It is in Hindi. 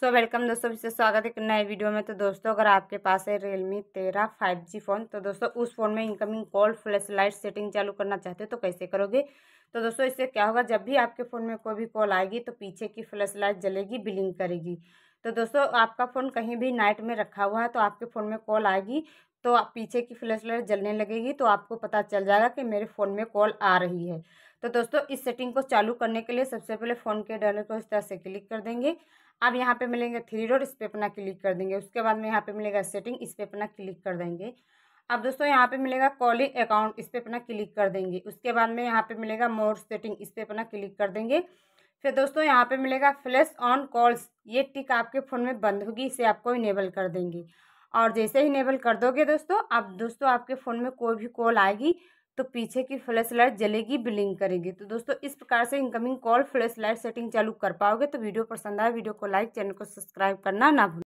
सो so, वेलकम दोस्तों फिर स्वागत है एक नए वीडियो में तो दोस्तों अगर आपके पास है रियलमी तेरह फाइव जी फ़ोन तो दोस्तों उस फ़ोन में incoming call flash light setting चालू करना चाहते हो तो कैसे करोगे तो दोस्तों इससे क्या होगा जब भी आपके फ़ोन में कोई भी कॉल आएगी तो पीछे की फ्लैश लाइट जलेगी बिलिंग करेगी तो दोस्तों आपका फ़ोन कहीं भी नाइट में रखा हुआ है तो आपके फ़ोन में कॉल आएगी तो पीछे की फ्लैश लाइट जलने लगेगी तो आपको पता चल जाएगा कि मेरे फ़ोन में कॉल आ रही है तो दोस्तों इस सेटिंग को चालू करने के लिए सबसे पहले फ़ोन के डॉलर को इस तरह से क्लिक कर देंगे अब यहाँ पे मिलेंगे थ्री डॉट इस पर अपना क्लिक कर देंगे उसके बाद में यहाँ पे मिलेगा सेटिंग इस पर अपना क्लिक कर देंगे अब दोस्तों यहाँ पे मिलेगा कॉलिंग अकाउंट इस पर अपना क्लिक कर देंगे उसके बाद में यहाँ पे मिलेगा मोर सेटिंग इस पर अपना क्लिक कर देंगे फिर दोस्तों यहाँ पे मिलेगा फ्लैश ऑन कॉल्स ये टिक आपके फ़ोन में बंद होगी इसे आपको इनेबल कर देंगे और जैसे ही इनेबल कर दोगे दोस्तों अब दोस्तों आपके फ़ोन में कोई भी कॉल आएगी तो पीछे की फ्लैश लाइट जलेगी बिलिंग करेगी तो दोस्तों इस प्रकार से incoming call flash light setting चालू कर पाओगे तो वीडियो पसंद आए वीडियो को लाइक चैनल को सब्सक्राइब करना ना भूलें